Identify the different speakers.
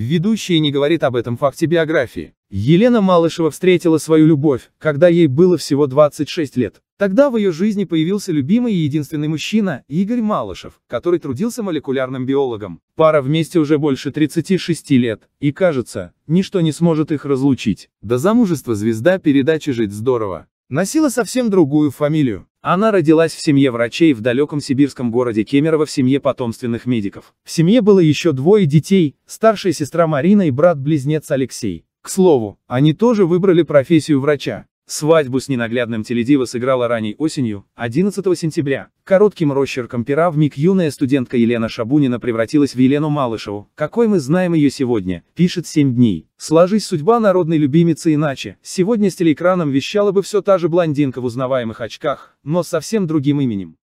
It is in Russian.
Speaker 1: Ведущая не говорит об этом факте биографии. Елена Малышева встретила свою любовь, когда ей было всего 26 лет. Тогда в ее жизни появился любимый и единственный мужчина, Игорь Малышев, который трудился молекулярным биологом. Пара вместе уже больше 36 лет, и кажется, ничто не сможет их разлучить. До замужества звезда передачи «Жить здорово» носила совсем другую фамилию. Она родилась в семье врачей в далеком сибирском городе Кемерово в семье потомственных медиков. В семье было еще двое детей, старшая сестра Марина и брат-близнец Алексей. К слову, они тоже выбрали профессию врача. Свадьбу с ненаглядным теледива сыграла ранней осенью, 11 сентября. Коротким росчерком пера в миг юная студентка Елена Шабунина превратилась в Елену Малышеву, какой мы знаем ее сегодня, пишет 7 дней. Сложись судьба народной любимицы иначе, сегодня с телеэкраном вещала бы все та же блондинка в узнаваемых очках, но совсем другим именем.